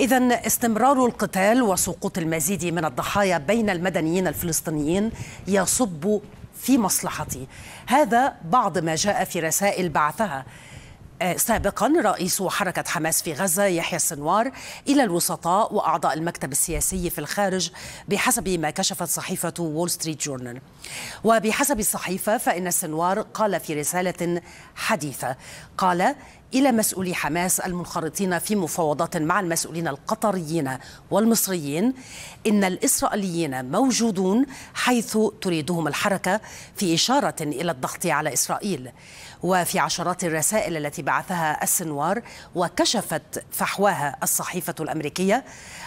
إذا استمرار القتال وسقوط المزيد من الضحايا بين المدنيين الفلسطينيين يصب في مصلحتي هذا بعض ما جاء في رسائل بعثها آه، سابقا رئيس حركة حماس في غزة يحيى السنوار إلى الوسطاء وأعضاء المكتب السياسي في الخارج بحسب ما كشفت صحيفة وول ستريت جورنال وبحسب الصحيفة فإن السنوار قال في رسالة حديثة قال إلى مسؤولي حماس المنخرطين في مفاوضات مع المسؤولين القطريين والمصريين إن الإسرائيليين موجودون حيث تريدهم الحركة في إشارة إلى الضغط على إسرائيل وفي عشرات الرسائل التي بعثها السنوار وكشفت فحواها الصحيفة الأمريكية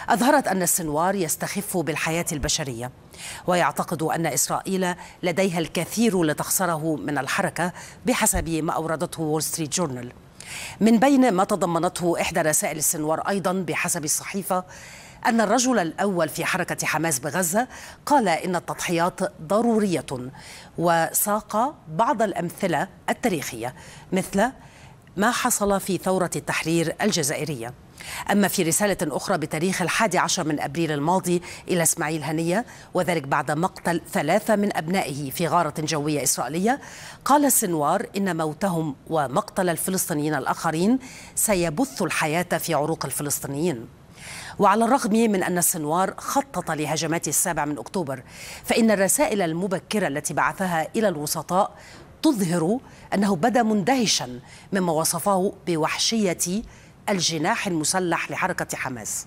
أظهرت أن السنوار يستخف بالحياة البشرية ويعتقد أن إسرائيل لديها الكثير لتخسره من الحركة بحسب ما أوردته وول ستريت جورنال من بين ما تضمنته إحدى رسائل السنوار أيضا بحسب الصحيفة أن الرجل الأول في حركة حماس بغزة قال إن التضحيات ضرورية وساق بعض الأمثلة التاريخية مثل ما حصل في ثورة التحرير الجزائرية أما في رسالة أخرى بتاريخ الحادي عشر من أبريل الماضي إلى إسماعيل هنية وذلك بعد مقتل ثلاثة من أبنائه في غارة جوية إسرائيلية قال سنوار إن موتهم ومقتل الفلسطينيين الآخرين سيبث الحياة في عروق الفلسطينيين وعلى الرغم من أن السنوار خطط لهجمات السابع من أكتوبر فإن الرسائل المبكرة التي بعثها إلى الوسطاء تظهر أنه بدا مندهشا مما وصفه بوحشية الجناح المسلح لحركة حماس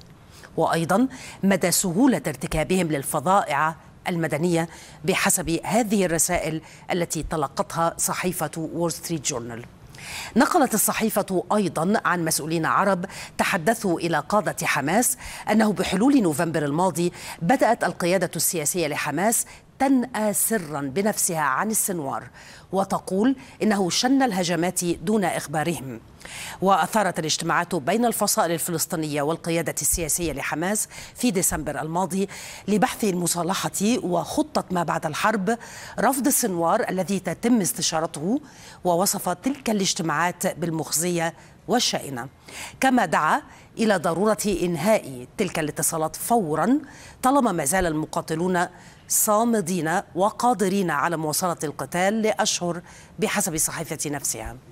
وأيضا مدى سهولة ارتكابهم للفظائع المدنية بحسب هذه الرسائل التي تلقتها صحيفة وول ستريت جورنال نقلت الصحيفة أيضا عن مسؤولين عرب تحدثوا إلى قادة حماس أنه بحلول نوفمبر الماضي بدأت القيادة السياسية لحماس تنأى سرا بنفسها عن السنوار وتقول إنه شن الهجمات دون إخبارهم وأثارت الاجتماعات بين الفصائل الفلسطينية والقيادة السياسية لحماس في ديسمبر الماضي لبحث المصالحة وخطة ما بعد الحرب رفض السنوار الذي تتم استشارته ووصف تلك الاجتماعات بالمخزية والشائنة كما دعا إلى ضرورة إنهاء تلك الاتصالات فورا طالما ما زال المقاتلون صامدين وقادرين على مواصلة القتال لأشهر بحسب صحيفة نفسها